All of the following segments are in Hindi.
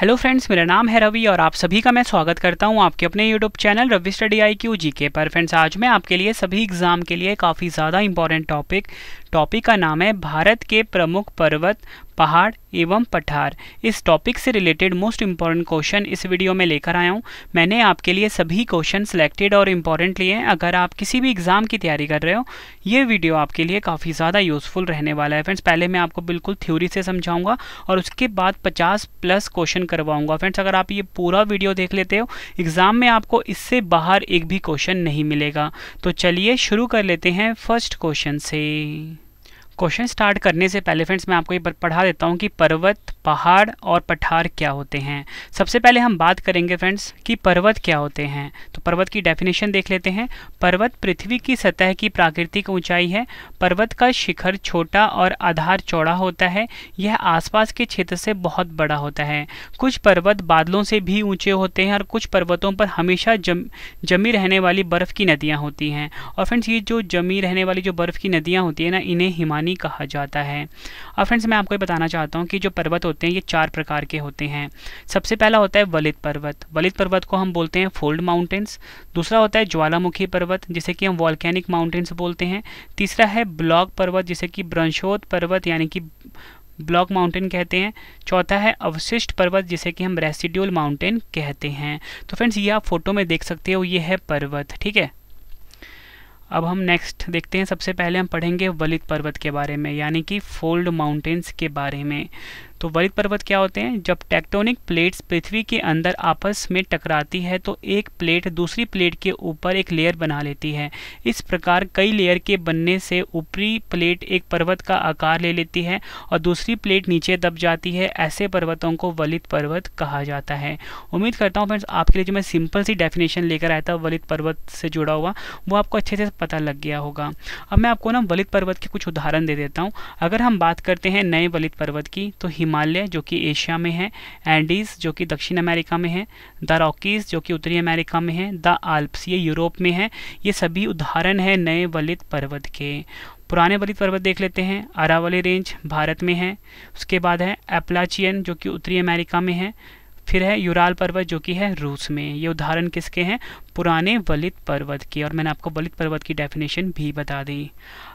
हेलो फ्रेंड्स मेरा नाम है रवि और आप सभी का मैं स्वागत करता हूं आपके अपने YouTube channel Ravi study I Q जी के पर फ्रेंड्स आज मैं आपके लिए सभी एग्ज़ाम के लिए काफ़ी ज़्यादा इंपॉर्टेंट टॉपिक टॉपिक का नाम है भारत के प्रमुख पर्वत पहाड़ एवं पठार इस टॉपिक से रिलेटेड मोस्ट इम्पॉर्टेंट क्वेश्चन इस वीडियो में लेकर आया हूँ मैंने आपके लिए सभी क्वेश्चन सिलेक्टेड और इम्पॉर्टेंट लिए हैं अगर आप किसी भी एग्ज़ाम की तैयारी कर रहे हो ये वीडियो आपके लिए काफ़ी ज़्यादा यूज़फुल रहने वाला है फ्रेंड्स पहले मैं आपको बिल्कुल थ्योरी से समझाऊंगा और उसके बाद पचास प्लस क्वेश्चन करवाऊंगा फ्रेंड्स अगर आप ये पूरा वीडियो देख लेते हो एग्ज़ाम में आपको इससे बाहर एक भी क्वेश्चन नहीं मिलेगा तो चलिए शुरू कर लेते हैं फर्स्ट क्वेश्चन से क्वेश्चन स्टार्ट करने से पहले फ्रेंड्स मैं आपको ये पढ़ा देता हूँ कि पर्वत पहाड़ और पठार क्या होते हैं सबसे पहले हम बात करेंगे फ्रेंड्स कि पर्वत क्या होते हैं तो पर्वत की डेफिनेशन देख लेते हैं पर्वत पृथ्वी की सतह की प्राकृतिक ऊंचाई है पर्वत का शिखर छोटा और आधार चौड़ा होता है यह आसपास के क्षेत्र से बहुत बड़ा होता है कुछ पर्वत बादलों से भी ऊंचे होते हैं और कुछ पर्वतों पर हमेशा जम जमी रहने वाली बर्फ़ की नदियाँ होती हैं और फ्रेंड्स ये जो जमी रहने वाली जो बर्फ़ की नदियाँ होती है ना इन्हें हिमानी कहा जाता है और फ्रेंड्स मैं आपको बताना चाहता हूँ कि जो पर्वत होते हैं ये चार प्रकार के होते हैं सबसे पहला होता है वलित पर्वत वलित पर्वत को हम बोलते हैं फोल्ड माउंटेन्स दूसरा होता है ज्वालामुखी पर्वत जिसे कि हम वॉल्कैनिक माउंटेन्स बोलते हैं तीसरा है ब्लॉक पर्वत जिसे कि ब्रंशोत पर्वत यानी कि ब्लॉक माउंटेन कहते हैं चौथा है अवशिष्ट पर्वत जिसे कि हम रेसिड्यूल माउंटेन कहते हैं तो फ्रेंड्स ये आप फोटो में देख सकते हो ये है पर्वत ठीक है अब हम नेक्स्ट देखते हैं सबसे पहले हम पढ़ेंगे वलित पर्वत के बारे में यानी कि फोल्ड माउंटेन्स के बारे में तो वरित पर्वत क्या होते हैं जब टेक्टोनिक प्लेट्स पृथ्वी के अंदर आपस में टकराती है तो एक प्लेट दूसरी प्लेट के ऊपर एक लेयर बना लेती है इस प्रकार कई लेयर के बनने से ऊपरी प्लेट एक पर्वत का आकार ले लेती है और दूसरी प्लेट नीचे दब जाती है ऐसे पर्वतों को वलित पर्वत कहा जाता है उम्मीद करता हूँ फ्रेंड्स आपके लिए जो मैं सिंपल सी डेफिनेशन लेकर आया था वलित पर्वत से जुड़ा हुआ वो आपको अच्छे से पता लग गया होगा अब मैं आपको ना वलित पर्वत के कुछ उदाहरण दे देता हूँ अगर हम बात करते हैं नए वलित पर्वत की तो हिमालय जो कि एशिया में है एंडीज़ जो कि दक्षिण अमेरिका में है द रॉकीज़ जो कि उत्तरी अमेरिका में है द आल्प्स ये यूरोप में है ये सभी उदाहरण है नए वलित पर्वत के पुराने वलित पर्वत देख लेते हैं अरावली रेंज भारत में है उसके बाद है एप्लाचियन जो कि उत्तरी अमेरिका में है फिर है यूराल पर्वत जो कि है रूस में ये उदाहरण किसके हैं पुराने वलित पर्वत के और मैंने आपको वलित पर्वत की डेफिनेशन भी बता दी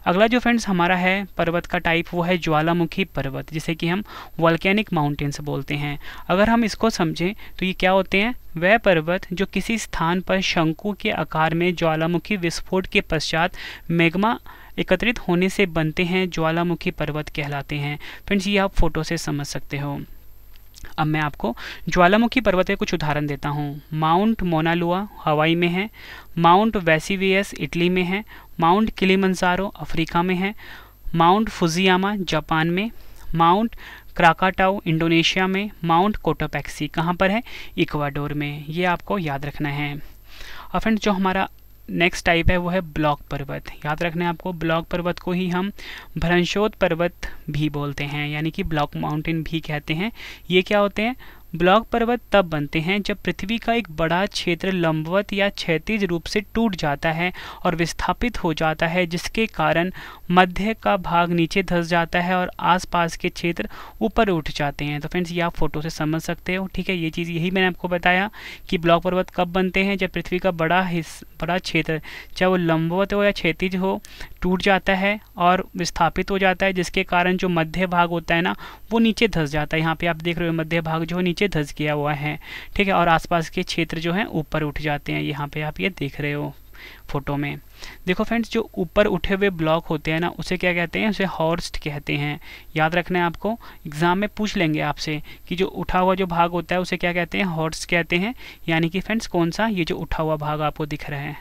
अगला जो फ्रेंड्स हमारा है पर्वत का टाइप वो है ज्वालामुखी पर्वत जिसे कि हम वॉल्केनिक माउंटेन्स बोलते हैं अगर हम इसको समझें तो ये क्या होते हैं वह पर्वत जो किसी स्थान पर शंकु के आकार में ज्वालामुखी विस्फोट के पश्चात मेगमा एकत्रित होने से बनते हैं ज्वालामुखी पर्वत कहलाते हैं फ्रेंड्स ये आप फोटो से समझ सकते हो अब मैं आपको ज्वालामुखी पर्वत के कुछ उदाहरण देता हूँ माउंट मोनालुआ हवाई में है माउंट वैसीवियस इटली में है माउंट किलीमंसारो अफ्रीका में है माउंट फुजियामा जापान में माउंट क्राकाटाओ इंडोनेशिया में माउंट कोटोपैक्सी कहाँ पर है इक्वाडोर में ये आपको याद रखना है और फ्रेंड जो हमारा नेक्स्ट टाइप है वो है ब्लॉक पर्वत याद रखना है आपको ब्लॉक पर्वत को ही हम भ्रंशोद पर्वत भी बोलते हैं यानी कि ब्लॉक माउंटेन भी कहते हैं ये क्या होते हैं ब्लॉक पर्वत तब बनते हैं जब पृथ्वी का एक बड़ा क्षेत्र लंबवत या क्षैतिज रूप से टूट जाता है और विस्थापित हो जाता है जिसके कारण मध्य का भाग नीचे धस जाता है और आसपास के क्षेत्र ऊपर उठ जाते हैं तो फ्रेंड्स ये आप फोटो से समझ सकते हो ठीक है ये चीज़ यही मैंने आपको बताया कि ब्लॉक पर्वत कब बनते हैं जब पृथ्वी का बड़ा हिस्स बड़ा क्षेत्र चाहे वो लंबवत हो या क्षैतिज हो टूट जाता है और विस्थापित हो जाता है जिसके कारण जो मध्य भाग होता है ना वो नीचे धस जाता है यहाँ पर आप देख रहे हो मध्य भाग जो है नीचे नीचे धस गया हुआ है ठीक है और आसपास के क्षेत्र जो हैं ऊपर उठ जाते हैं यहाँ पे आप ये देख रहे हो फोटो में देखो फ्रेंड्स जो ऊपर उठे हुए ब्लॉक होते हैं ना उसे क्या कहते हैं उसे हॉर्स्ट कहते हैं याद रखना है आपको एग्ज़ाम में पूछ लेंगे आपसे कि जो उठा हुआ जो भाग होता है उसे क्या कहते हैं हॉर्स्ट कहते हैं यानी कि फ्रेंड्स कौन सा ये जो उठा हुआ भाग आपको दिख रहा है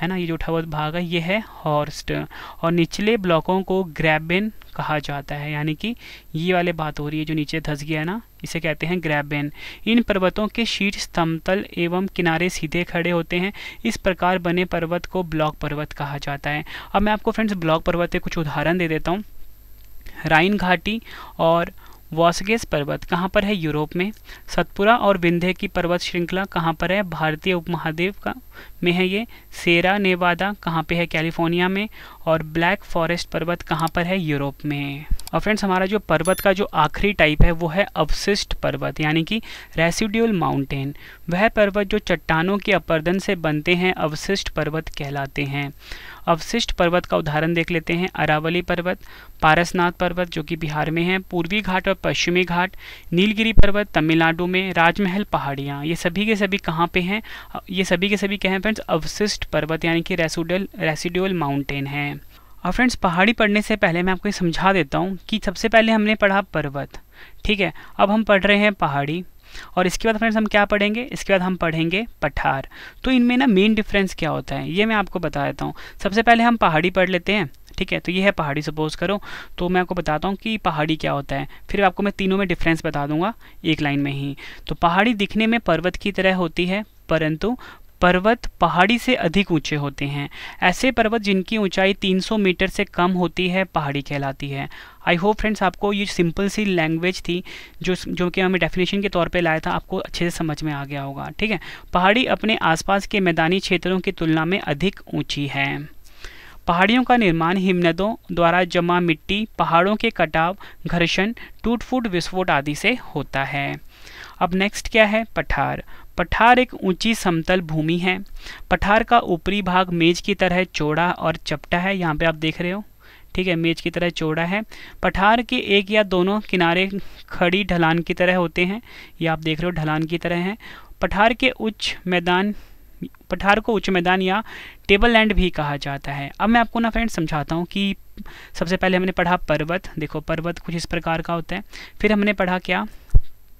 है ना ये जो उठा हुआ भाग है ये है हॉर्स्ट और निचले ब्लॉकों को ग्रैबेन कहा जाता है यानी कि ये वाले बात हो रही है जो नीचे धस गया है ना इसे कहते हैं ग्रैबेन इन पर्वतों के शीर्ष स्तमतल एवं किनारे सीधे खड़े होते हैं इस प्रकार बने पर्वत को ब्लॉक पर्वत कहा जाता है अब मैं आपको फ्रेंड्स ब्लॉक पर्वत के कुछ उदाहरण दे देता हूँ राइन घाटी और वॉसगेस पर्वत कहाँ पर है यूरोप में सतपुरा और विंध्य की पर्वत श्रृंखला कहाँ पर है भारतीय उपमहाद्वीप का में है ये सेरा नेवादा कहाँ पे है कैलिफोर्निया में और ब्लैक फॉरेस्ट पर्वत कहाँ पर है यूरोप में और फ्रेंड्स हमारा जो पर्वत का जो आखिरी टाइप है वो है अवशिष्ट पर्वत यानी कि रेसिड्यूल माउंटेन वह पर्वत जो चट्टानों के अपर्दन से बनते हैं अवशिष्ट पर्वत कहलाते हैं अवशिष्ट पर्वत का उदाहरण देख लेते हैं अरावली पर्वत पारसनाथ पर्वत जो कि बिहार में है पूर्वी घाट और पश्चिमी घाट नीलगिरी पर्वत तमिलनाडु में राजमहल पहाड़ियाँ ये सभी के सभी कहाँ पे हैं ये सभी के सभी क्या है फ्रेंड्स अवशिष्ट पर्वत यानी कि रेसिडुअल रेसिडुअल माउंटेन है और फ्रेंड्स पहाड़ी पढ़ने से पहले मैं आपको ये समझा देता हूँ कि सबसे पहले हमने पढ़ा पर्वत ठीक है अब हम पढ़ रहे हैं पहाड़ी और इसके बाद फ्रेंड्स हम क्या पढ़ेंगे इसके बाद हम पढ़ेंगे पठार तो इनमें ना मेन डिफरेंस क्या होता है ये मैं आपको बता देता हूँ सबसे पहले हम पहाड़ी पढ़ लेते हैं ठीक है तो ये है पहाड़ी सपोज करो तो मैं आपको बताता हूँ कि पहाड़ी क्या होता है फिर आपको मैं तीनों में डिफरेंस बता दूंगा एक लाइन में ही तो पहाड़ी दिखने में पर्वत की तरह होती है परंतु पर्वत पहाड़ी से अधिक ऊंचे होते हैं ऐसे पर्वत जिनकी ऊंचाई 300 मीटर से कम होती है पहाड़ी कहलाती है आई होप फ्रेंड्स आपको ये सिंपल सी लैंग्वेज थी जो जो कि हमें डेफिनेशन के तौर पे लाया था आपको अच्छे से समझ में आ गया होगा ठीक है पहाड़ी अपने आसपास के मैदानी क्षेत्रों की तुलना में अधिक ऊँची है पहाड़ियों का निर्माण हिमनदों द्वारा जमा मिट्टी पहाड़ों के कटाव घर्षण टूट फूट विस्फोट आदि से होता है अब नेक्स्ट क्या है पठार पठार एक ऊंची समतल भूमि है पठार का ऊपरी भाग मेज की तरह चौड़ा और चपटा है यहाँ पे आप देख रहे हो ठीक है मेज की तरह चौड़ा है पठार के एक या दोनों किनारे खड़ी ढलान की तरह होते हैं ये आप देख रहे हो ढलान की तरह हैं पठार के उच्च मैदान पठार को उच्च मैदान या टेबल लैंड भी कहा जाता है अब मैं आपको ना फ्रेंड समझाता हूँ कि सबसे पहले हमने पढ़ा पर्वत देखो पर्वत कुछ इस प्रकार का होता है फिर हमने पढ़ा क्या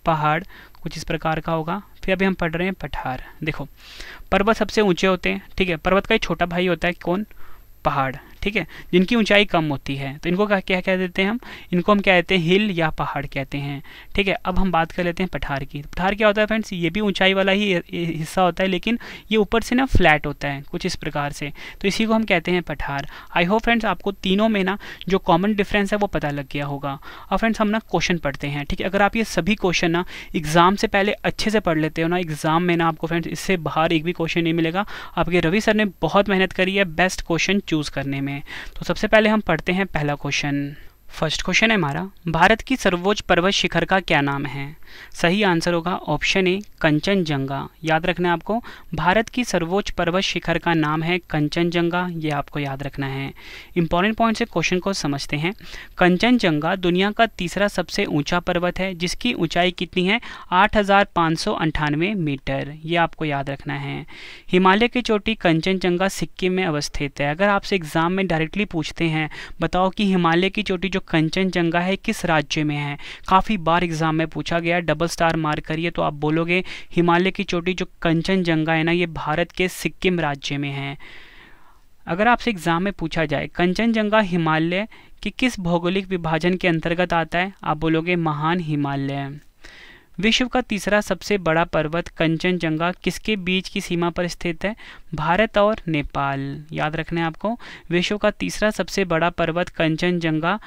पहाड़ कुछ इस प्रकार का होगा फिर अभी हम पढ़ रहे हैं पठार देखो पर्वत सबसे ऊंचे होते हैं ठीक है पर्वत का एक छोटा भाई होता है कौन पहाड़ ठीक है जिनकी ऊंचाई कम होती है तो इनको क्या क्या कह देते हैं हम इनको हम क्या कहते हैं हिल या पहाड़ कहते हैं ठीक है अब हम बात कर लेते हैं पठार की पठार क्या होता है फ्रेंड्स ये भी ऊंचाई वाला ही हिस्सा होता है लेकिन ये ऊपर से ना फ्लैट होता है कुछ इस प्रकार से तो इसी को हम कहते हैं पठार आई होप फ्रेंड्स आपको तीनों में ना जो कॉमन डिफरेंस है वो पता लग गया होगा और फ्रेंड्स हम ना क्वेश्चन पढ़ते हैं ठीक है अगर आप ये सभी क्वेश्चन ना एग्ज़ाम से पहले अच्छे से पढ़ लेते हो ना एग्ज़ाम में ना आपको फ्रेंड्स इससे बाहर एक भी क्वेश्चन नहीं मिलेगा आपके रवि सर ने बहुत मेहनत करी है बेस्ट क्वेश्चन चूज़ करने में में तो सबसे पहले हम पढ़ते हैं पहला क्वेश्चन फर्स्ट क्वेश्चन है हमारा भारत की सर्वोच्च पर्वत शिखर का क्या नाम है सही आंसर होगा ऑप्शन ए कंचनजंगा याद रखना है आपको भारत की सर्वोच्च पर्वत शिखर का नाम है कंचनजंगा ये आपको याद रखना है इंपॉर्टेंट पॉइंट से क्वेश्चन को समझते हैं कंचनजंगा दुनिया का तीसरा सबसे ऊंचा पर्वत है जिसकी ऊंचाई कितनी है आठ मीटर ये आपको याद रखना है हिमालय की चोटी कंचनजंगा सिक्किम में अवस्थित है अगर आपसे एग्जाम में डायरेक्टली पूछते हैं बताओ कि हिमालय की चोटी जो कंचनजंगा है किस राज्य में है काफ़ी बार एग्जाम में पूछा गया डबल स्टार मार करिए तो आप बोलोगे हिमालय की चोटी जो कंचनजंगा है ना ये भारत के सिक्किम राज्य में है अगर आपसे एग्जाम में पूछा जाए कंचनजंगा हिमालय कि किस भौगोलिक विभाजन के अंतर्गत आता है आप बोलोगे महान हिमालय विश्व का तीसरा सबसे बड़ा पर्वत कंचनजंगा किसके बीच की सीमा पर स्थित है भारत और नेपाल याद रखना है आपको विश्व का तीसरा सबसे बड़ा पर्वत कंचनजंगा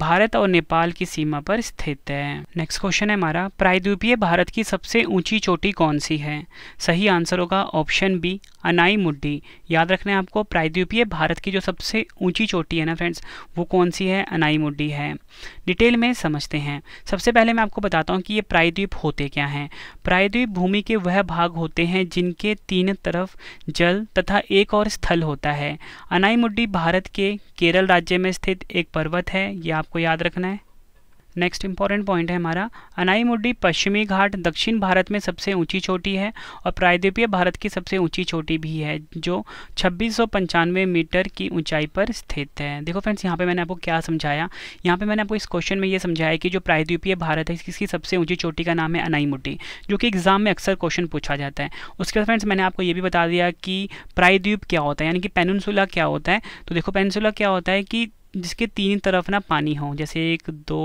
भारत और नेपाल की सीमा पर स्थित है नेक्स्ट क्वेश्चन है हमारा प्रायद्वीपीय भारत की सबसे ऊंची चोटी कौन सी है सही आंसर होगा ऑप्शन बी अनाई मुड्डी याद रखना है आपको प्रायद्वीपीय भारत की जो सबसे ऊंची चोटी है ना फ्रेंड्स वो कौन सी है अनाई मुड्डी है डिटेल में समझते हैं सबसे पहले मैं आपको बताता हूँ कि ये प्रायद्वीप होते क्या हैं प्रायद्वीप भूमि के वह भाग होते हैं जिनके तीन तरफ जल तथा एक और स्थल होता है अनाई मुड्डी भारत के केरल राज्य में स्थित एक पर्वत है या आपको याद रखना है नेक्स्ट इंपॉर्टेंट पॉइंट है हमारा अनाईमुडी पश्चिमी घाट दक्षिण भारत में सबसे ऊंची चोटी है और प्रायद्वीपीय भारत की सबसे ऊंची चोटी भी है जो छब्बीस मीटर की ऊंचाई पर स्थित है देखो फ्रेंड्स यहाँ पे मैंने आपको क्या समझाया यहाँ पे मैंने आपको इस क्वेश्चन में ये समझाया कि जो प्रायद्वीपीय भारत है इसकी सबसे ऊँची चोटी का नाम है अनाईमुडी जो कि एग्जाम में अक्सर क्वेश्चन पूछा जाता है उसके बाद फ्रेंड्स मैंने आपको ये भी बता दिया कि प्रायद्वीप क्या होता है यानी कि पेनसुला क्या होता है तो देखो पेनसुला क्या होता है कि जिसके तीन तरफ ना पानी हो जैसे एक दो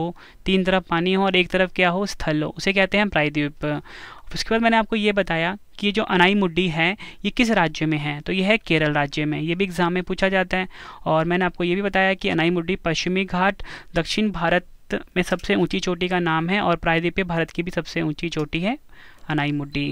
तीन तरफ पानी हो और एक तरफ क्या हो स्थल हो उसे कहते हैं प्रायद्वीप उसके बाद मैंने आपको ये बताया कि जो अनाई मुड्डी है ये किस राज्य में है तो ये है केरल राज्य में ये भी एग्ज़ाम में पूछा जाता है और मैंने आपको ये भी बताया कि अनाई मुड्डी पश्चिमी घाट दक्षिण भारत में सबसे ऊंची चोटी का नाम है और प्रायद्वीपीय भारत की भी सबसे ऊंची चोटी है अनाई मुड्डी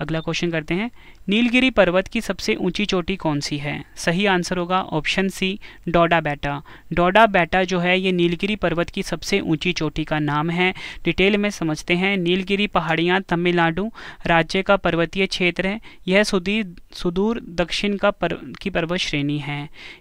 अगला क्वेश्चन करते हैं नीलगिरी पर्वत की सबसे ऊंची चोटी कौन सी है सही आंसर होगा ऑप्शन सी डोडा बैटा डोडा बैटा जो है ये नीलगिरी पर्वत की सबसे ऊंची चोटी का नाम है डिटेल में समझते हैं नीलगिरी पहाड़ियाँ तमिलनाडु राज्य का पर्वतीय क्षेत्र है यह सुदीर सुदूर दक्षिण का पर, की पर्वत श्रेणी है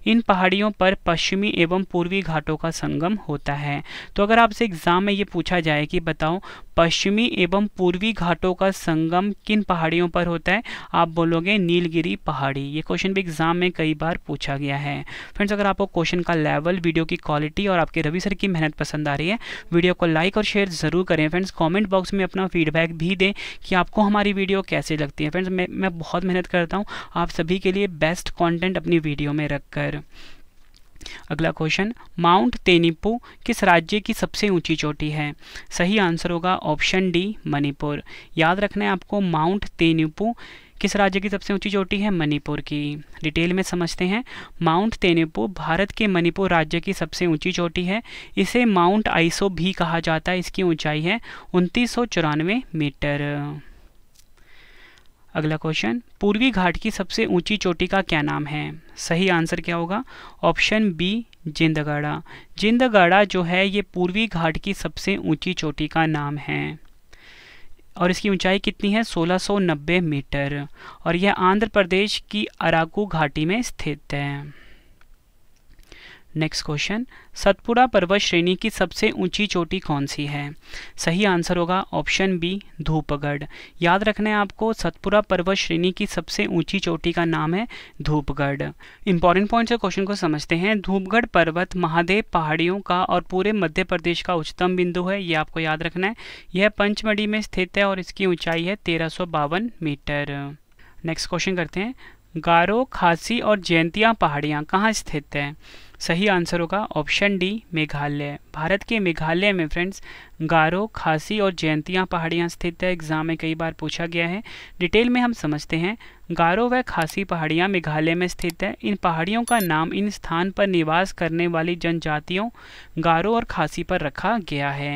इन पहाड़ियों पर पश्चिमी एवं पूर्वी घाटों का संगम होता है तो अगर आपसे एग्जाम में ये पूछा जाए कि बताओ पश्चिमी एवं पूर्वी घाटों का संगम किन पहाड़ियों पर होता है आप बोलोगे नीलगिरी पहाड़ी ये क्वेश्चन भी एग्जाम में कई बार पूछा गया है फ्रेंड्स अगर आपको क्वेश्चन का लेवल वीडियो की क्वालिटी और आपके रवि सर की मेहनत पसंद आ रही है वीडियो को लाइक और शेयर ज़रूर करें फ्रेंड्स कॉमेंट बॉक्स में अपना फीडबैक भी दें कि आपको हमारी वीडियो कैसे लगती है फ्रेंड्स मैं मैं बहुत मेहनत करता हूँ आप सभी के लिए बेस्ट कॉन्टेंट अपनी वीडियो में रख कर अगला क्वेश्चन माउंट तेनिपू किस राज्य की सबसे ऊंची चोटी है सही आंसर होगा ऑप्शन डी मणिपुर याद रखना है आपको माउंट तेनिपू किस राज्य की सबसे ऊंची चोटी है मणिपुर की डिटेल में समझते हैं माउंट तेनेपो भारत के मणिपुर राज्य की सबसे ऊंची चोटी है इसे माउंट आइसो भी कहा जाता है इसकी ऊंचाई है उनतीस मीटर अगला क्वेश्चन पूर्वी घाट की सबसे ऊंची चोटी का क्या नाम है सही आंसर क्या होगा ऑप्शन बी जिंदगाड़ा जिंदगाड़ा जो है ये पूर्वी घाट की सबसे ऊंची चोटी का नाम है और इसकी ऊंचाई कितनी है 1690 मीटर और यह आंध्र प्रदेश की अराकू घाटी में स्थित है नेक्स्ट क्वेश्चन सतपुड़ा पर्वत श्रेणी की सबसे ऊंची चोटी कौन सी है सही आंसर होगा ऑप्शन बी धूपगढ़ याद रखना है आपको सतपुड़ा पर्वत श्रेणी की सबसे ऊंची चोटी का नाम है धूपगढ़ इंपॉर्टेंट पॉइंट से क्वेश्चन को समझते हैं धूपगढ़ पर्वत महादेव पहाड़ियों का और पूरे मध्य प्रदेश का उच्चतम बिंदु है ये आपको याद रखना है यह पंचमढ़ी में स्थित है और इसकी ऊंचाई है तेरह मीटर नेक्स्ट क्वेश्चन करते हैं गारो खासी और जयंतिया पहाड़ियाँ कहाँ स्थित हैं सही आंसर होगा ऑप्शन डी मेघालय भारत के मेघालय में फ्रेंड्स गारो खासी और जयंतिया पहाड़ियाँ स्थित है एग्जाम में कई बार पूछा गया है डिटेल में हम समझते हैं गारो व खासी पहाड़ियाँ मेघालय में स्थित है इन पहाड़ियों का नाम इन स्थान पर निवास करने वाली जनजातियों गारो और खासी पर रखा गया है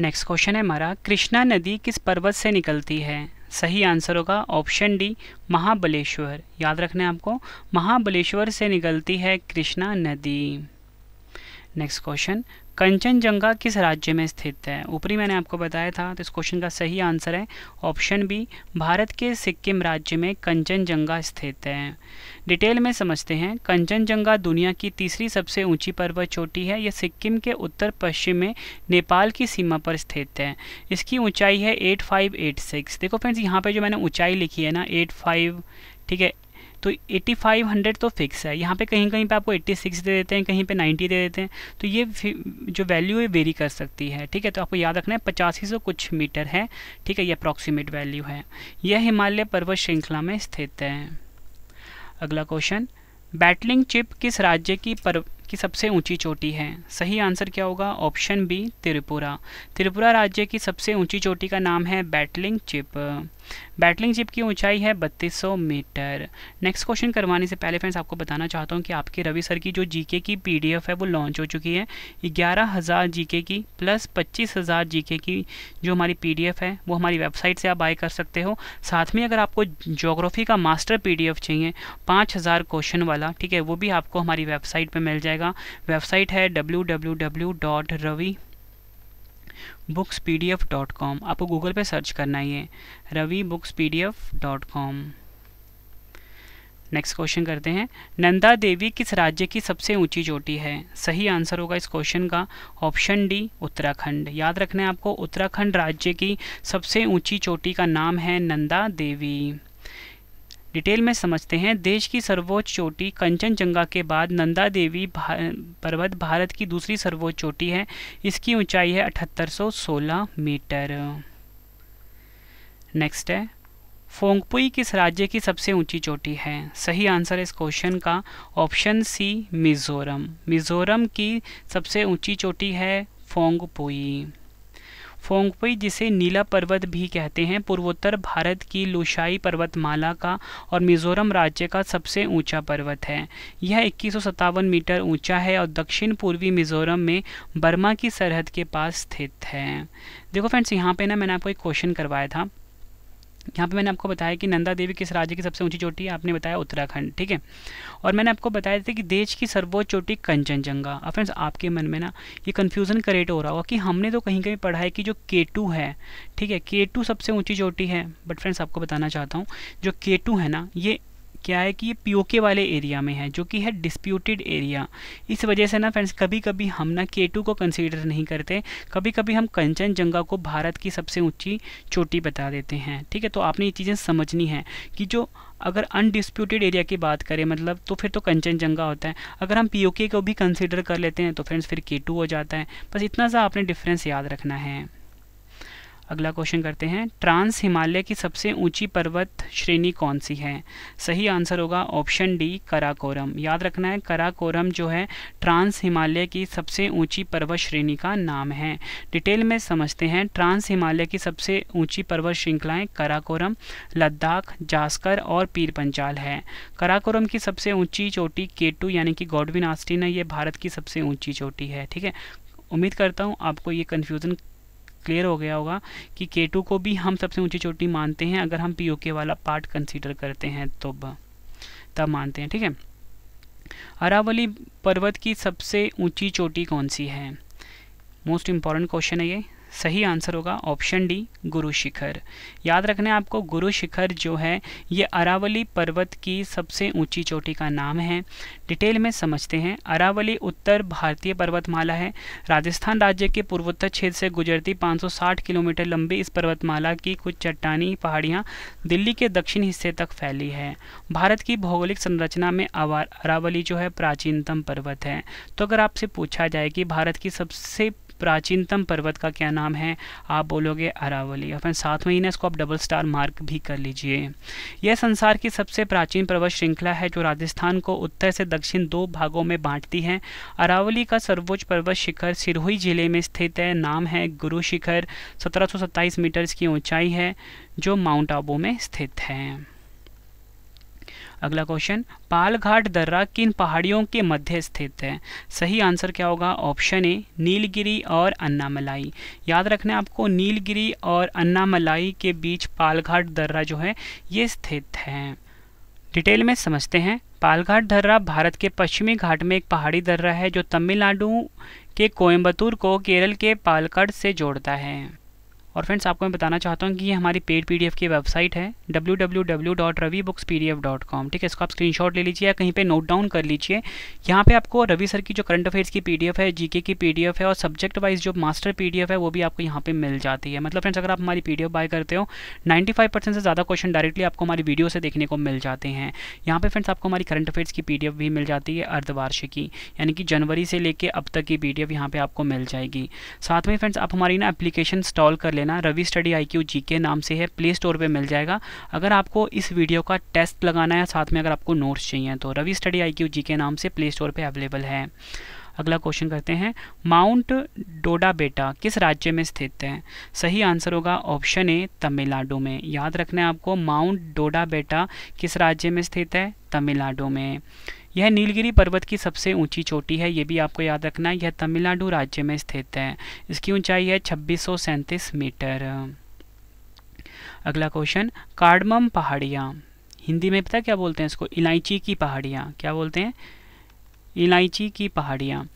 नेक्स्ट क्वेश्चन है हमारा कृष्णा नदी किस पर्वत से निकलती है सही आंसर होगा ऑप्शन डी महाबलेश्वर याद रखना है आपको महाबलेश्वर से निकलती है कृष्णा नदी नेक्स्ट क्वेश्चन कंचनजंगा किस राज्य में स्थित है ऊपरी मैंने आपको बताया था तो इस क्वेश्चन का सही आंसर है ऑप्शन बी भारत के सिक्किम राज्य में कंचनजंगा स्थित है डिटेल में समझते हैं कंचनजंगा दुनिया की तीसरी सबसे ऊंची पर्वत चोटी है यह सिक्किम के उत्तर पश्चिम में नेपाल की सीमा पर स्थित है इसकी ऊंचाई है एट देखो फ्रेंड्स यहाँ पर जो मैंने ऊँचाई लिखी है ना एट ठीक है तो 8500 तो फिक्स है यहाँ पे कहीं कहीं पे आपको 86 दे देते हैं कहीं पे 90 दे देते हैं तो ये जो वैल्यू है वेरी कर सकती है ठीक है तो आपको याद रखना है पचासी सौ कुछ मीटर है ठीक है ये अप्रॉक्सीमेट वैल्यू है यह हिमालय पर्वत श्रृंखला में स्थित है अगला क्वेश्चन बैटलिंग चिप किस राज्य की पर की सबसे ऊंची चोटी है सही आंसर क्या होगा ऑप्शन बी त्रिपुरा त्रिपुरा राज्य की सबसे ऊंची चोटी का नाम है बैटलिंग चिप बैटलिंग चिप की ऊंचाई है 3200 मीटर नेक्स्ट क्वेश्चन करवाने से पहले फ्रेंड्स आपको बताना चाहता हूँ कि आपके रवि सर की जो जीके की पीडीएफ है वो लॉन्च हो चुकी है ग्यारह हज़ार की प्लस पच्चीस हज़ार की जो हमारी पी है वो हमारी वेबसाइट से आप बाय कर सकते हो साथ में अगर आपको जोग्राफी का मास्टर पी चाहिए पाँच क्वेश्चन वाला ठीक है वो भी आपको हमारी वेबसाइट पर मिल जाएगा मिलेगा वेबसाइट है W Ravi books P D F dot com आपको गूगल पे सर्च करना ही है Ravi books P D F dot com next question करते हैं नंदा देवी किस राज्य की सबसे ऊंची चोटी है सही आंसर होगा इस क्वेश्चन का ऑप्शन डी उत्तराखंड याद रखना है आपको उत्तराखंड राज्य की सबसे ऊंची चोटी का नाम है नंदा देवी डिटेल में समझते हैं देश की सर्वोच्च चोटी कंचनजंगा के बाद नंदा देवी भा, पर्वत भारत की दूसरी सर्वोच्च चोटी है इसकी ऊंचाई है 7816 मीटर नेक्स्ट है फोंगपुई किस राज्य की सबसे ऊंची चोटी है सही आंसर इस क्वेश्चन का ऑप्शन सी मिज़ोरम मिज़ोरम की सबसे ऊंची चोटी है फोंगपुई फोंगपई जिसे नीला पर्वत भी कहते हैं पूर्वोत्तर भारत की लुशाई पर्वतमाला का और मिजोरम राज्य का सबसे ऊंचा पर्वत है यह इक्कीस मीटर ऊंचा है और दक्षिण पूर्वी मिजोरम में बर्मा की सरहद के पास स्थित है देखो फ्रेंड्स यहाँ पे ना मैंने आपको एक क्वेश्चन करवाया था यहाँ पे मैंने आपको बताया कि नंदा देवी किस राज्य की सबसे ऊंची चोटी है आपने बताया उत्तराखंड ठीक है और मैंने आपको बताया था कि देश की सर्वोच्च चोटी कंचनजंगा अब फ्रेंड्स आपके मन में ना ये कन्फ्यूज़न क्रिएट हो रहा होगा कि हमने तो कहीं कहीं पढ़ा है कि जो के है ठीक है के सबसे ऊँची चोटी है बट फ्रेंड्स आपको बताना चाहता हूँ जो के है ना ये क्या है कि ये पीओके वाले एरिया में है जो कि है डिस्प्यूटेड एरिया इस वजह से ना फ्रेंड्स कभी कभी हम ना के को कंसिडर नहीं करते कभी कभी हम कंचनजंगा को भारत की सबसे ऊंची चोटी बता देते हैं ठीक है तो आपने ये चीज़ें समझनी है कि जो अगर अनडिस्प्यूटेड एरिया की बात करें मतलब तो फिर तो कंचनजंगा होता है अगर हम पीओके को भी कंसिडर कर लेते हैं तो फ्रेंड्स फिर के हो जाता है बस इतना सा आपने डिफ्रेंस याद रखना है अगला क्वेश्चन करते हैं ट्रांस हिमालय की सबसे ऊंची पर्वत श्रेणी कौन सी है सही आंसर होगा ऑप्शन डी कराकोरम याद रखना है कराकोरम जो है ट्रांस हिमालय की सबसे ऊंची पर्वत श्रेणी का नाम है डिटेल में समझते हैं ट्रांस हिमालय की सबसे ऊंची पर्वत श्रृंखलाएं कराकोरम लद्दाख जास्कर और पीर पंचाल है कराकोरम की सबसे ऊँची चोटी केटू यानी कि गॉडविन आस्टिन है ये भारत की सबसे ऊँची चोटी है ठीक है उम्मीद करता हूँ आपको ये कन्फ्यूज़न क्लियर हो गया होगा कि के टू को भी हम सबसे ऊंची चोटी मानते हैं अगर हम पी ओ के वाला पार्ट कंसीडर करते हैं तो तब मानते हैं ठीक है अरावली पर्वत की सबसे ऊंची चोटी कौन सी है मोस्ट इम्पॉर्टेंट क्वेश्चन है ये सही आंसर होगा ऑप्शन डी गुरु शिखर याद रखना है आपको गुरु शिखर जो है ये अरावली पर्वत की सबसे ऊंची चोटी का नाम है डिटेल में समझते हैं अरावली उत्तर भारतीय पर्वतमाला है राजस्थान राज्य के पूर्वोत्तर क्षेत्र से गुजरती 560 किलोमीटर लंबी इस पर्वतमाला की कुछ चट्टानी पहाड़ियाँ दिल्ली के दक्षिण हिस्से तक फैली है भारत की भौगोलिक संरचना में अरावली जो है प्राचीनतम पर्वत है तो अगर आपसे पूछा जाए कि भारत की सबसे प्राचीनतम पर्वत का क्या नाम है आप बोलोगे अरावली अपन साथ में ही ना इसको आप डबल स्टार मार्क भी कर लीजिए यह संसार की सबसे प्राचीन पर्वत श्रृंखला है जो राजस्थान को उत्तर से दक्षिण दो भागों में बांटती है अरावली का सर्वोच्च पर्वत शिखर सिरोही जिले में स्थित है नाम है गुरु शिखर सत्रह मीटर्स की ऊंचाई है जो माउंट आबू में स्थित है अगला क्वेश्चन पालघाट दर्रा किन पहाड़ियों के मध्य स्थित है सही आंसर क्या होगा ऑप्शन ए नीलगिरी और अन्नामलाई याद रखना है आपको नीलगिरी और अन्नामलाई के बीच पालघाट दर्रा जो है ये स्थित है डिटेल में समझते हैं पालघाट दर्रा भारत के पश्चिमी घाट में एक पहाड़ी दर्रा है जो तमिलनाडु के कोयम्बतूर को केरल के पालकड़ से जोड़ता है और फ्रेंड्स आपको मैं बताना चाहता हूँ कि ये हमारी पेड पी की वेबसाइट है www.ravibookspdf.com ठीक है इसको आप स्क्रीनशॉट ले लीजिए या कहीं पे नोट डाउन कर लीजिए यहाँ पे आपको रवि सर की जो करंट अफेयर्स की पी है जीके की पी है और सब्जेक्ट वाइज जो मास्टर पी है वो भी आपको यहाँ पर मिल जाती है मतलब फ्रेंड्स अगर आप हमारी पी बाय करते हो नाइन्टी से ज़्यादा क्वेश्चन डायरेक्टली आपको हमारी वीडियो से देखने को मिल जाते हैं यहाँ पर फ्रेंड्स आपको हमारी करंट अफेयर्स की पी भी मिल जाती है अर्धवार्षिक की यानी कि जनवरी से लेकर अब तक की पी डी एफ यहाँ पे आपको मिल जाएगी साथ में फ्रेंड्स आप हमारी ना एप्लीकेशन इंस्टॉल कर लें लेना रवि स्टडी आई क्यू जी के नाम से है प्ले स्टोर पर मिल जाएगा अगर आपको इस वीडियो का टेस्ट लगाना है साथ में अगर आपको नोट्स चाहिए तो रवि स्टडी आई क्यू जी के नाम से प्ले स्टोर पर अवेलेबल है अगला क्वेश्चन करते हैं माउंट डोडा बेटा किस राज्य में स्थित है सही आंसर होगा ऑप्शन ए तमिलनाडु में याद रखना है आपको माउंट डोडा बेटा किस राज्य में स्थित है तमिलनाडु में यह नीलगिरी पर्वत की सबसे ऊंची चोटी है ये भी आपको याद रखना है यह तमिलनाडु राज्य में स्थित है इसकी ऊंचाई है छब्बीस मीटर अगला क्वेश्चन कार्डमम पहाड़ियाँ हिंदी में पता क्या बोलते हैं इसको इलायची की पहाड़ियाँ क्या बोलते हैं इलायची की पहाड़ियाँ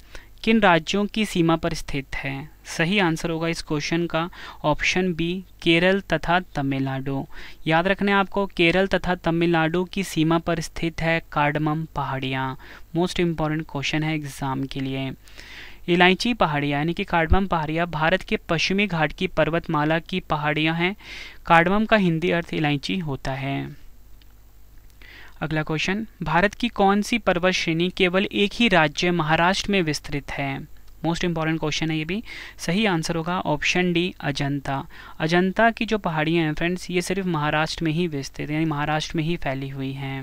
किन राज्यों की सीमा पर स्थित है सही आंसर होगा इस क्वेश्चन का ऑप्शन बी केरल तथा तमिलनाडु याद रखना आपको केरल तथा तमिलनाडु की सीमा पर स्थित है कार्डमम पहाड़ियाँ मोस्ट इम्पॉर्टेंट क्वेश्चन है एग्ज़ाम के लिए इलायची पहाड़ियाँ यानी कि कार्डमम पहाड़ियाँ भारत के पश्चिमी घाट की पर्वतमाला की पहाड़ियाँ हैं कार्डमम का हिंदी अर्थ इलायची होता है अगला क्वेश्चन भारत की कौन सी पर्वत श्रेणी केवल एक ही राज्य महाराष्ट्र में विस्तृत है मोस्ट इंपॉर्टेंट क्वेश्चन है ये भी सही आंसर होगा ऑप्शन डी अजंता अजंता की जो पहाड़ियाँ हैं फ्रेंड्स ये सिर्फ महाराष्ट्र में ही विस्तृत यानी महाराष्ट्र में ही फैली हुई हैं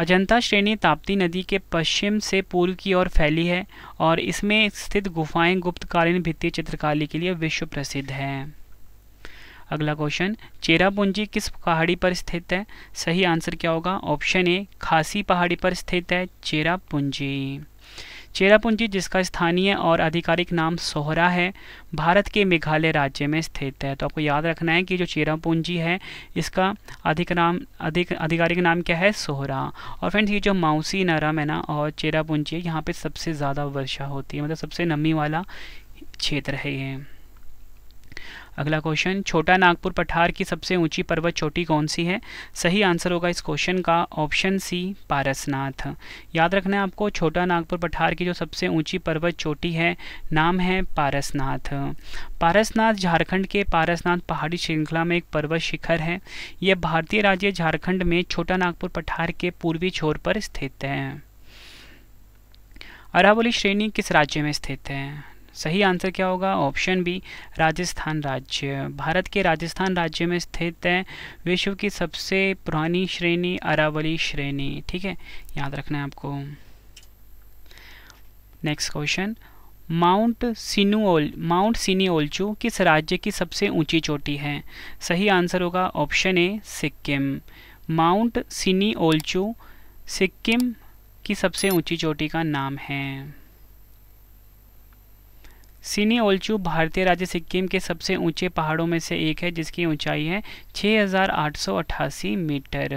अजंता श्रेणी ताप्ती नदी के पश्चिम से पूर्व की ओर फैली है और इसमें स्थित गुफाएं गुप्तकालीन भित्तीय चित्रकारी के लिए विश्व प्रसिद्ध हैं अगला क्वेश्चन चेरापूंजी किस पहाड़ी पर स्थित है सही आंसर क्या होगा ऑप्शन ए खासी पहाड़ी पर स्थित है चेरापूंजी चेरापूंजी जिसका स्थानीय और आधिकारिक नाम सोहरा है भारत के मेघालय राज्य में स्थित है तो आपको याद रखना है कि जो चेरापूंजी है इसका अधिक नाम अधिक आधिकारिक नाम क्या है सोहरा और फ्रेंड्स ये जो माउसी नरम है ना और चेरापूंजी यहाँ पे सबसे ज़्यादा वर्षा होती है मतलब सबसे नमी वाला क्षेत्र है ये अगला क्वेश्चन छोटा नागपुर पठार की सबसे ऊंची पर्वत चोटी कौन सी है सही आंसर होगा इस क्वेश्चन का ऑप्शन सी पारसनाथ याद रखना है आपको छोटा नागपुर पठार की जो सबसे ऊंची पर्वत चोटी है नाम है पारसनाथ पारसनाथ झारखंड के पारसनाथ पहाड़ी श्रृंखला में एक पर्वत शिखर है यह भारतीय राज्य झारखंड में छोटा नागपुर पठार के पूर्वी छोर पर स्थित है अरावली श्रेणी किस राज्य में स्थित है सही आंसर क्या होगा ऑप्शन बी राजस्थान राज्य भारत के राजस्थान राज्य में स्थित है विश्व की सबसे पुरानी श्रेणी अरावली श्रेणी ठीक है याद रखना है आपको next question mount Siniolchu mount Siniolchu किस राज्य की सबसे ऊंची चोटी है सही आंसर होगा option A Sikkim mount Siniolchu Sikkim की सबसे ऊंची चोटी का नाम है सिनी ओलचू भारतीय राज्य सिक्किम के सबसे ऊंचे पहाड़ों में से एक है जिसकी ऊंचाई है 6888 मीटर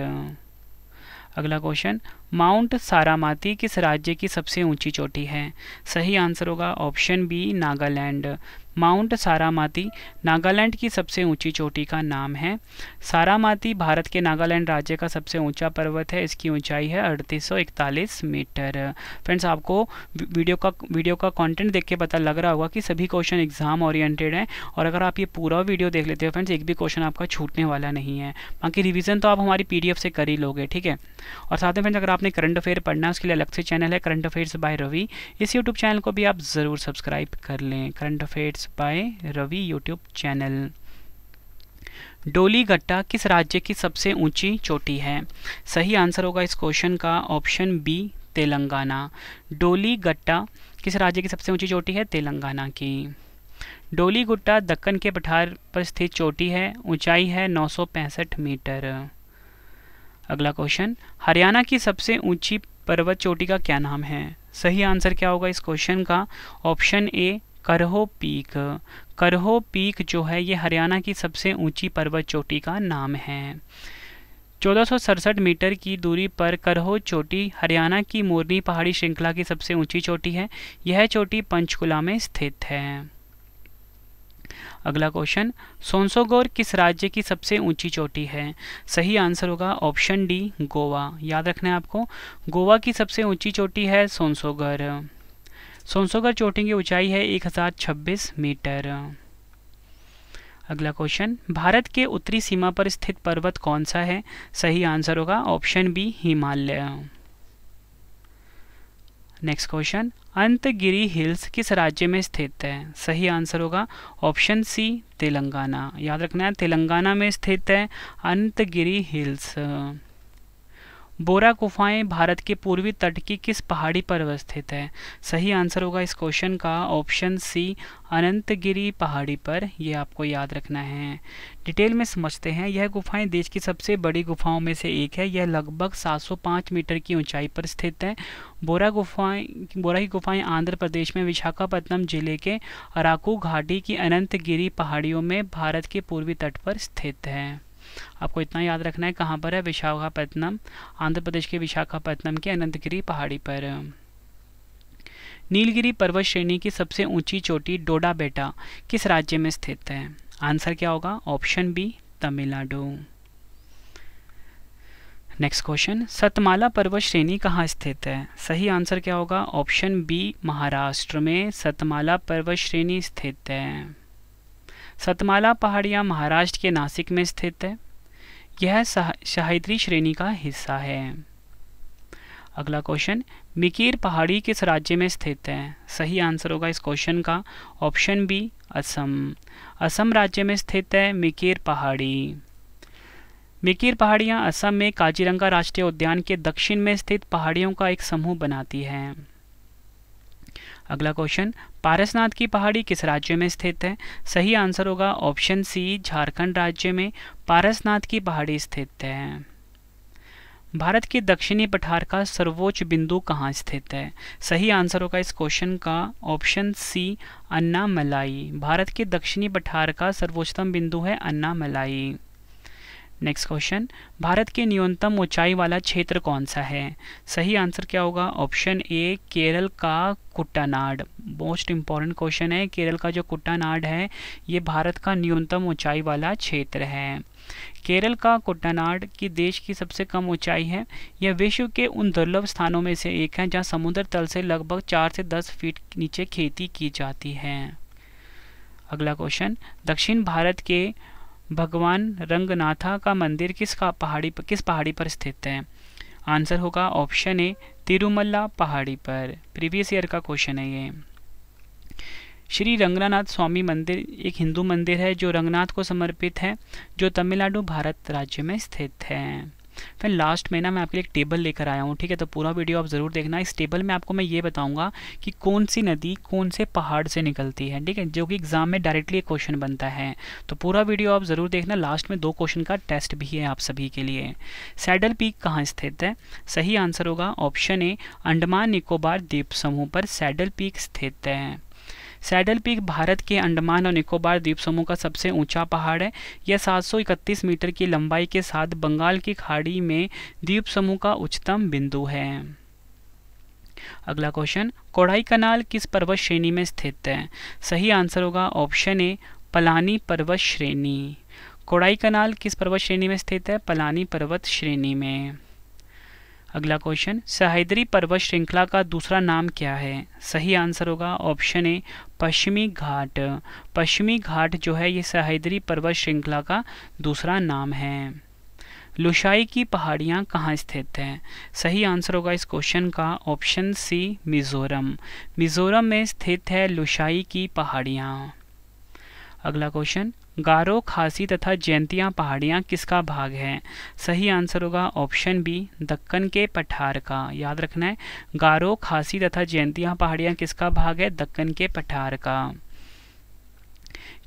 अगला क्वेश्चन माउंट सारामाती किस राज्य की सबसे ऊंची चोटी है सही आंसर होगा option B Nagaland mount Saramati Nagaland की सबसे ऊंची चोटी का नाम है सारामाती भारत के नागालैंड राज्य का सबसे ऊंचा पर्वत है इसकी ऊंचाई है 3841 मीटर फ्रेंड्स आपको वीडियो का वीडियो का कंटेंट देख के पता लग रहा होगा कि सभी क्वेश्चन एग्जाम ओरिएंटेड हैं और अगर आप ये पूरा वीडियो देख लेते हो फ्रेंड्स एक भी क्वेश्चन आपका छूटने वाला नहीं है बाकी रिविज़न तो आप हमारी पी से कर ही लोगे ठीक है और साथ में फ्रेंड्स अगर आपने करंट अफेयर पढ़ना उसके लिए अलग से चैनल है करंट अफेयर्स बाय रवि इस यूट्यूब चैनल को भी आप ज़रूर सब्सक्राइब कर लें current affairs by Ravi YouTube channel Doli Gutta किस राज्य की सबसे ऊंची चोटी है सही आंसर होगा इस क्वेश्चन का ऑप्शन बी तेलंगाना डोली गट्टा किस राज्य की सबसे ऊंची चोटी है तेलंगाना की डोली गुट्टा दक्कन के पठार पर स्थित चोटी है ऊंचाई है नौ मीटर अगला क्वेश्चन हरियाणा की सबसे ऊंची पर्वत चोटी का क्या नाम है सही आंसर क्या होगा इस क्वेश्चन का ऑप्शन ए करहो पीक करहो पीक जो है ये हरियाणा की सबसे ऊंची पर्वत चोटी का नाम है चौदह मीटर की दूरी पर करहो चोटी हरियाणा की मोरनी पहाड़ी श्रृंखला की सबसे ऊंची चोटी है यह चोटी पंचकुला में स्थित है अगला क्वेश्चन सोनसोगोर किस राज्य की सबसे ऊंची चोटी है सही आंसर होगा ऑप्शन डी गोवा याद रखना है आपको गोवा की सबसे ऊंची चोटी है सोनसोगर सोनसोगर चोटी की ऊंचाई है 1026 मीटर अगला क्वेश्चन भारत के उत्तरी सीमा पर स्थित पर्वत कौन सा है सही आंसर होगा option B Himalaya next question Anantagiri hills किस राज्य में स्थित है सही आंसर होगा ऑप्शन सी तेलंगाना याद रखना है तेलंगाना में स्थित है अंतगिरी हिल्स बोरा गुफाएं भारत के पूर्वी तट की किस पहाड़ी पर अवस्थित है सही आंसर होगा इस क्वेश्चन का ऑप्शन सी अनंतगिरी पहाड़ी पर यह आपको याद रखना है डिटेल में समझते हैं यह गुफाएं देश की सबसे बड़ी गुफाओं में से एक है यह लगभग 705 मीटर की ऊंचाई पर स्थित है बोरा गुफाएं बोरा की गुफाएं आंध्र प्रदेश में विशाखापट्टनम जिले के अराकू घाटी की अनंतगिरी पहाड़ियों में भारत के पूर्वी तट पर स्थित है आपको इतना याद रखना है कहाँ पर है विशाखापट्टनम आंध्र प्रदेश के विशाखापट्टनम के अनंतगिरी पहाड़ी पर नीलगिरी पर्वत श्रेणी की सबसे ऊंची चोटी डोडा बेटा किस राज्य में स्थित है आंसर क्या होगा option B Tamil Nadu next question Satmala पर्वत श्रेणी कहाँ स्थित है सही आंसर क्या होगा ऑप्शन बी महाराष्ट्र में सतमाला पर्वत श्रेणी स्थित है सतमाला पहाड़ियाँ महाराष्ट्र के नासिक में स्थित है यह शाहिद्री श्रेणी का हिस्सा है अगला क्वेश्चन मिकीर पहाड़ी किस राज्य में स्थित है सही आंसर होगा इस क्वेश्चन का ऑप्शन बी असम असम राज्य में स्थित है मिकीर पहाड़ी मिकीर पहाड़ियाँ असम में काजीरंगा राष्ट्रीय उद्यान के दक्षिण में स्थित पहाड़ियों का एक समूह बनाती हैं अगला क्वेश्चन पारसनाथ की पहाड़ी किस राज्य में स्थित है सही आंसर होगा ऑप्शन सी झारखंड राज्य में पारसनाथ की पहाड़ी स्थित है भारत के दक्षिणी पठार का सर्वोच्च बिंदु कहाँ स्थित है सही आंसर होगा इस क्वेश्चन का ऑप्शन सी अन्ना मलाई भारत के दक्षिणी पठार का सर्वोच्चतम बिंदु है अन्ना मलाई नेक्स्ट क्वेश्चन भारत के न्यूनतम ऊंचाई वाला क्षेत्र कौन सा है सही आंसर क्या होगा ऑप्शन ए केरल का कुट्टानाड मोस्ट इंपॉर्टेंट क्वेश्चन है केरल का जो कुट्टानाड है ये भारत का न्यूनतम ऊंचाई वाला क्षेत्र है केरल का कुट्टानाड की देश की सबसे कम ऊंचाई है यह विश्व के उन दुर्लभ स्थानों में से एक है जहाँ समुद्र तल से लगभग चार से दस फीट नीचे खेती की जाती है अगला क्वेश्चन दक्षिण भारत के भगवान रंगनाथा का मंदिर किस का पहाड़ी पर किस पहाड़ी पर स्थित है आंसर होगा ऑप्शन ए तिरुमल्ला पहाड़ी पर प्रीवियस ईयर का क्वेश्चन है ये श्री रंगनाथ स्वामी मंदिर एक हिंदू मंदिर है जो रंगनाथ को समर्पित है जो तमिलनाडु भारत राज्य में स्थित है फिर लास्ट में ना मैं आपके लिए एक टेबल लेकर आया हूँ ठीक है तो पूरा वीडियो आप ज़रूर देखना इस टेबल में आपको मैं ये बताऊँगा कि कौन सी नदी कौन से पहाड़ से निकलती है ठीक है जो कि एग्ज़ाम में डायरेक्टली क्वेश्चन बनता है तो पूरा वीडियो आप ज़रूर देखना लास्ट में दो क्वेश्चन का टेस्ट भी है आप सभी के लिए सैडल पीक कहाँ स्थित है सही आंसर होगा ऑप्शन ए अंडमान निकोबार द्वीप समूह पर सैडल पीक स्थित है सैडल पीक भारत के अंडमान और निकोबार द्वीप समूह का सबसे ऊंचा पहाड़ है यह 731 मीटर की लंबाई के साथ बंगाल की खाड़ी में द्वीप समूह का उच्चतम बिंदु है अगला क्वेश्चन कोड़ाई कनाल किस पर्वत श्रेणी में स्थित है सही आंसर होगा ऑप्शन ए पलानी पर्वत श्रेणी कोड़ाई कनाल किस पर्वत श्रेणी में स्थित है पलानी पर्वत श्रेणी में अगला क्वेश्चन सह्याद्री पर्वत श्रृंखला का दूसरा नाम क्या है सही आंसर होगा ऑप्शन ए पश्चिमी घाट पश्चिमी घाट जो है ये सह्याद्री पर्वत श्रृंखला का दूसरा नाम है लुशाई की पहाड़ियाँ कहाँ स्थित हैं सही आंसर होगा इस क्वेश्चन का ऑप्शन सी मिज़ोरम मिज़ोरम में स्थित है लुशाई की पहाड़ियाँ अगला क्वेश्चन गारो खासी तथा जयंतियाँ पहाड़ियाँ किसका भाग है सही आंसर होगा ऑप्शन बी दक्कन के पठार का याद रखना है गारो खासी तथा जयंतियाँ पहाड़ियाँ किसका भाग है दक्कन के पठार का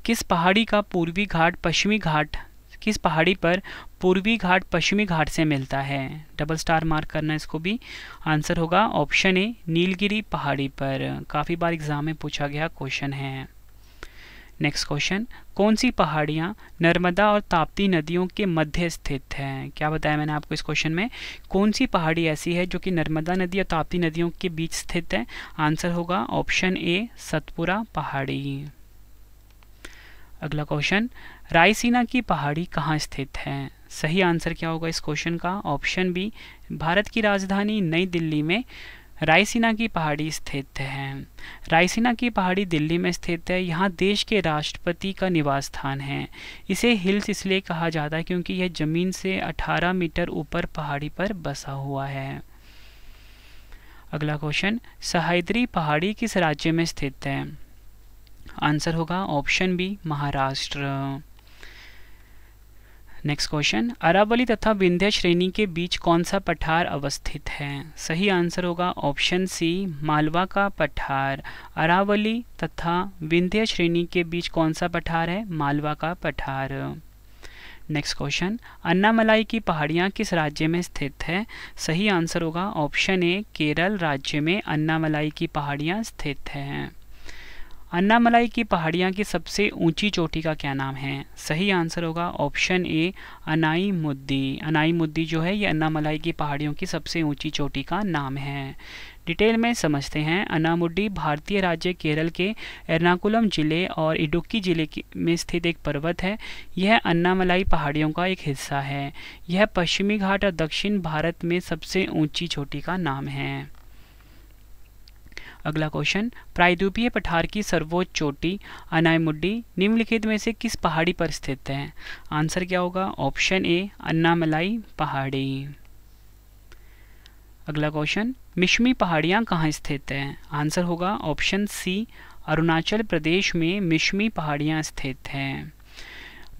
किस पहाड़ी का पूर्वी घाट पश्चिमी घाट किस पहाड़ी पर पूर्वी घाट पश्चिमी घाट से मिलता है डबल स्टार मार्क करना इसको भी आंसर होगा ऑप्शन ए नीलगिरी पहाड़ी पर काफ़ी बार एग्जाम में पूछा गया क्वेश्चन है नेक्स्ट क्वेश्चन कौन सी पहाड़ियाँ नर्मदा और ताप्ती नदियों के मध्य स्थित हैं क्या बताया मैंने आपको इस क्वेश्चन में कौन सी पहाड़ी ऐसी है जो कि नर्मदा नदी और ताप्ती नदियों के बीच स्थित है आंसर होगा ऑप्शन ए सतपुरा पहाड़ी अगला क्वेश्चन रायसीना की पहाड़ी कहाँ स्थित है सही आंसर क्या होगा इस क्वेश्चन का ऑप्शन बी भारत की राजधानी नई दिल्ली में रायसीना की पहाड़ी स्थित है रायसीना की पहाड़ी दिल्ली में स्थित है यहाँ देश के राष्ट्रपति का निवास स्थान है इसे हिल्स इसलिए कहा जाता है क्योंकि यह ज़मीन से 18 मीटर ऊपर पहाड़ी पर बसा हुआ है अगला क्वेश्चन सहायद्री पहाड़ी किस राज्य में स्थित है आंसर होगा option B Maharashtra next question Aravalli तथा विंध्य श्रेणी के बीच कौन सा पठार अवस्थित है सही आंसर होगा ऑप्शन सी मालवा का पठार अरावली तथा विंध्य श्रेणी के बीच कौन सा पठार है मालवा का पठार नेक्स्ट क्वेश्चन अन्नामलाई की पहाड़ियाँ किस राज्य में स्थित है सही आंसर होगा ऑप्शन ए केरल राज्य में अन्नामलाई की पहाड़ियाँ स्थित हैं अन्नामलाई की पहाड़ियाँ की सबसे ऊंची चोटी का क्या नाम है सही आंसर होगा ऑप्शन ए अनाई मुद्दी अनाई मुद्दी जो है ये अन्नामलाई की पहाड़ियों की सबसे ऊंची चोटी का नाम है डिटेल में समझते हैं अनामुडी भारतीय राज्य केरल के एर्नाकुलम जिले और इडुक्की जिले में स्थित एक पर्वत है यह अन्नामलाई पहाड़ियों का एक हिस्सा है यह पश्चिमी घाट और दक्षिण भारत में सबसे ऊंची चोटी का नाम है अगला क्वेश्चन प्रायद्वीपीय पठार की सर्वोच्च चोटी अनायमुडी निम्नलिखित में से किस पहाड़ी पर स्थित है आंसर क्या होगा ऑप्शन ए अन्नामलाई पहाड़ी अगला क्वेश्चन मिश्मी पहाड़ियाँ कहाँ स्थित हैं आंसर होगा ऑप्शन सी अरुणाचल प्रदेश में मिश्मी पहाड़ियाँ स्थित हैं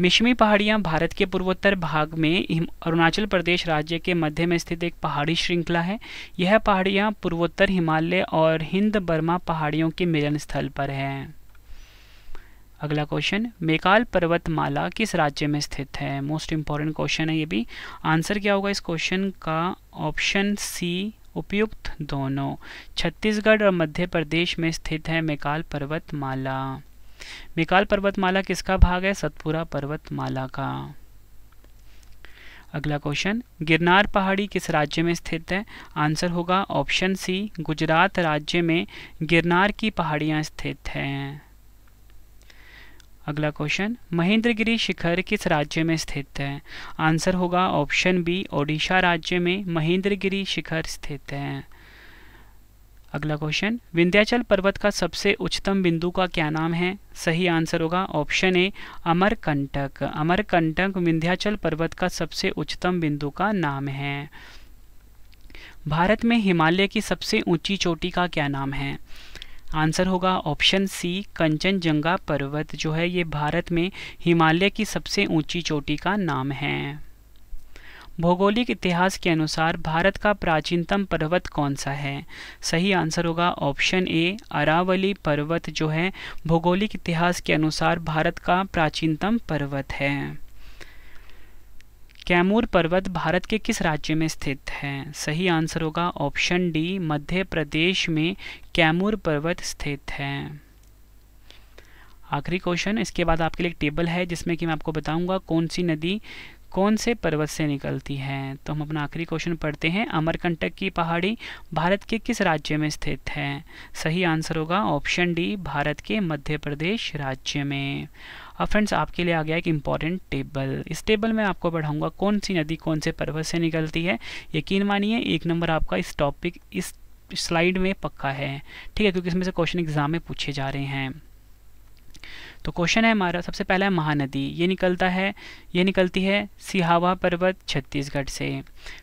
मिशमी पहाड़ियाँ भारत के पूर्वोत्तर भाग में अरुणाचल प्रदेश राज्य के मध्य में स्थित एक पहाड़ी श्रृंखला है यह पहाड़ियाँ पूर्वोत्तर हिमालय और हिंद बर्मा पहाड़ियों के मिलन स्थल पर हैं अगला क्वेश्चन मेकाल पर्वतमाला किस राज्य में स्थित है मोस्ट इम्पॉर्टेंट क्वेश्चन है ये भी आंसर क्या होगा इस क्वेश्चन का ऑप्शन सी उपयुक्त दोनों छत्तीसगढ़ और मध्य प्रदेश में स्थित है मेकाल पर्वतमाला मिकाल पर्वतमाला किसका भाग है सतपुरा पर्वतमाला का अगला क्वेश्चन गिरनार पहाड़ी किस राज्य में स्थित है आंसर होगा ऑप्शन सी गुजरात राज्य में गिरनार की पहाड़ियां स्थित हैं अगला क्वेश्चन महेंद्रगिरी शिखर किस राज्य में स्थित है आंसर होगा ऑप्शन बी ओडिशा राज्य में महेंद्रगिरी शिखर स्थित है अगला क्वेश्चन विंध्याचल पर्वत का सबसे उच्चतम बिंदु का क्या नाम है सही आंसर होगा ऑप्शन ए अमरकंटक अमरकंटक विंध्याचल पर्वत का सबसे उच्चतम बिंदु का नाम है भारत में हिमालय की सबसे ऊंची चोटी का क्या नाम है आंसर होगा ऑप्शन सी कंचनजंगा पर्वत जो है ये भारत में हिमालय की सबसे ऊंची चोटी का नाम है भौगोलिक इतिहास के अनुसार भारत का प्राचीनतम पर्वत कौन सा है सही आंसर होगा ऑप्शन ए अरावली पर्वत जो है भौगोलिक इतिहास के अनुसार भारत का प्राचीनतम पर्वत है कैमूर पर्वत भारत के किस राज्य में स्थित है सही आंसर होगा ऑप्शन डी मध्य प्रदेश में कैमूर पर्वत स्थित है आखिरी क्वेश्चन इसके बाद आपके लिए एक टेबल है जिसमें कि मैं आपको बताऊंगा कौन सी नदी कौन से पर्वत से निकलती है तो हम अपना आखिरी क्वेश्चन पढ़ते हैं अमरकंटक की पहाड़ी भारत के किस राज्य में स्थित है सही आंसर होगा ऑप्शन डी भारत के मध्य प्रदेश राज्य में अब फ्रेंड्स आपके लिए आ गया एक इम्पॉर्टेंट टेबल इस टेबल में आपको पढ़ाऊंगा कौन सी नदी कौन से पर्वत से निकलती है यकीन मानिए एक नंबर आपका इस टॉपिक इस स्लाइड में पक्का है ठीक है क्योंकि इसमें से क्वेश्चन एग्जाम में पूछे जा रहे हैं तो क्वेश्चन है हमारा सबसे पहला है महानदी ये निकलता है ये निकलती है सिहावा पर्वत छत्तीसगढ़ से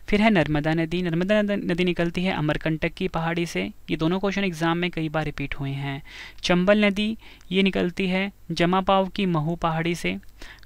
फिर है नर्मदा नदी नर्मदा नदी निकलती है अमरकंटक की पहाड़ी से ये दोनों क्वेश्चन एग्जाम में कई बार रिपीट हुए हैं चंबल नदी ये निकलती है जमापाव की महू पहाड़ी से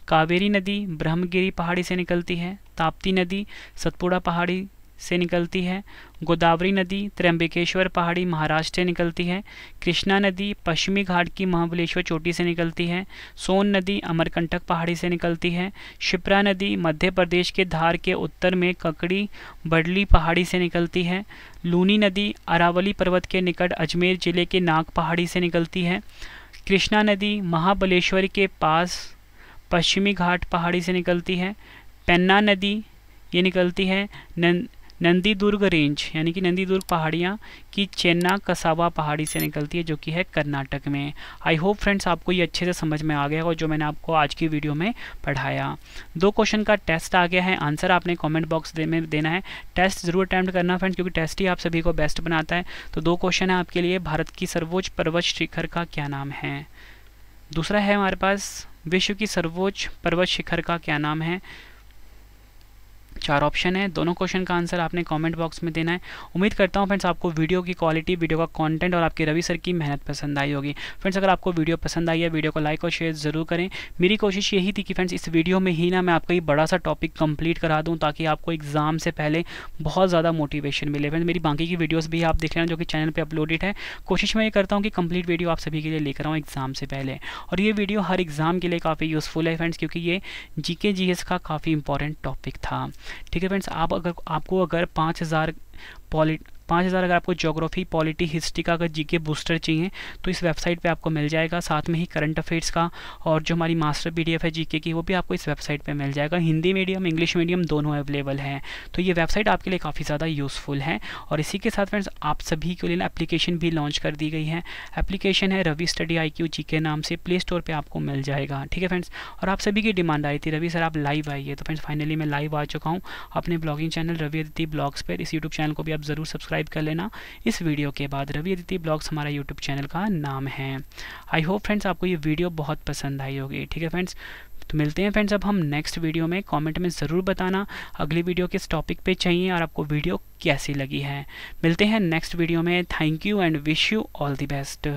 कावेरी नदी ब्रह्मगिरी पहाड़ी से निकलती है ताप्ती नदी सतपुड़ा पहाड़ी से निकलती है गोदावरी नदी त्र्यंबकेश्वर पहाड़ी महाराष्ट्र से निकलती है कृष्णा नदी पश्चिमी घाट की महाबलेश्वर चोटी से निकलती है सोन नदी अमरकंटक पहाड़ी से निकलती है शिप्रा नदी मध्य प्रदेश के धार के उत्तर में ककड़ी बडली पहाड़ी से निकलती है लूनी नदी अरावली पर्वत के निकट अजमेर जिले के नाग पहाड़ी से निकलती है कृष्णा नदी महाबलेश्वर के पास पश्चिमी घाट पहाड़ी से निकलती है पेन्ना नदी ये निकलती है नंदी दुर्ग रेंज यानी कि नंदी दुर्ग पहाड़ियाँ की चेन्ना कसावा पहाड़ी से निकलती है जो कि है कर्नाटक में आई होप फ्रेंड्स आपको ये अच्छे से समझ में आ गया और जो मैंने आपको आज की वीडियो में पढ़ाया दो क्वेश्चन का टेस्ट आ गया है आंसर आपने कॉमेंट बॉक्स दे में देना है टेस्ट ज़रूर अटैम्प्ट करना फ्रेंड्स क्योंकि टेस्ट ही आप सभी को बेस्ट बनाता है तो दो क्वेश्चन है आपके लिए भारत की सर्वोच्च पर्वत शिखर का क्या नाम है दूसरा है हमारे पास विश्व की सर्वोच्च पर्वत शिखर का क्या नाम है चार ऑप्शन है दोनों क्वेश्चन का आंसर आपने कमेंट बॉक्स में देना है उम्मीद करता हूँ फ्रेंड्स आपको वीडियो की क्वालिटी वीडियो का कंटेंट और आपके रवि सर की मेहनत पसंद आई होगी फ्रेंड्स अगर आपको वीडियो पसंद आई है वीडियो को लाइक और शेयर ज़रूर करें मेरी कोशिश यही थी कि फ्रेंड्स इस वीडियो में ही ना मैं आपका ये बड़ा सा टॉपिक कंप्लीट करा दूँ ताकि आपको एग्ज़ाम से पहले बहुत ज़्यादा मोटिवेशन मिले फ्रेंड्स मेरी बाकी की वीडियोज़ भी आप देख लेना जो कि चैनल पर अपलोडेड है कोशिश मैं ये करता हूँ कि कंप्लीट वीडियो आप सभी के लिए लेकर आऊँ एग्ज़ाम से पहले और ये वीडियो हर एग्ज़ाम के लिए काफ़ी यूज़फुल है फ्रेंड्स क्योंकि ये जी के जी एस का काफ़ी इंपॉर्टेंट टॉपिक था ठीक है फ्रेंड्स आप अगर आपको अगर पाँच हज़ार पॉलिट पाँच हज़ार अगर आपको जोग्राफी पॉलिटी हिस्ट्री का अगर जीके बूस्टर चाहिए तो इस वेबसाइट पे आपको मिल जाएगा साथ में ही करंट अफेयर्स का और जो हमारी मास्टर पीडीएफ है जीके की वो भी आपको इस वेबसाइट पे मिल जाएगा हिंदी मीडियम इंग्लिश मीडियम दोनों अवेलेबल हैं तो ये वेबसाइट आपके लिए काफ़ी ज़्यादा यूज़फुल है और इसी के साथ फ्रेंड्स आप सभी के लिए ना एप्लीकेशन भी लॉन्च कर दी गई है एप्लीकेशन है रवि स्टडी आई क्यू जी के नाम से प्ले स्टोर पर आपको मिल जाएगा ठीक है फ्रेंड्स और आप सभी की डिमांड आई थी रवि सर आप लाइव आइए तो फ्रेंड्स फाइनली मैं लाइव आ चुका हूँ अपने blogging channel Ravi Aditi blogs पर इस यूट्यूब चैनल को भी आप ज़रूर सब्सक्राइब सब्सक्राइब कर लेना इस वीडियो के बाद रवि अदिति ब्लॉग्स हमारा यूट्यूब चैनल का नाम है आई होप फ्रेंड्स आपको ये वीडियो बहुत पसंद आई होगी ठीक है फ्रेंड्स तो मिलते हैं फ्रेंड्स अब हम नेक्स्ट वीडियो में कमेंट में ज़रूर बताना अगली वीडियो किस टॉपिक पे चाहिए और आपको वीडियो कैसी लगी है मिलते हैं नेक्स्ट वीडियो में thank you and wish you all the best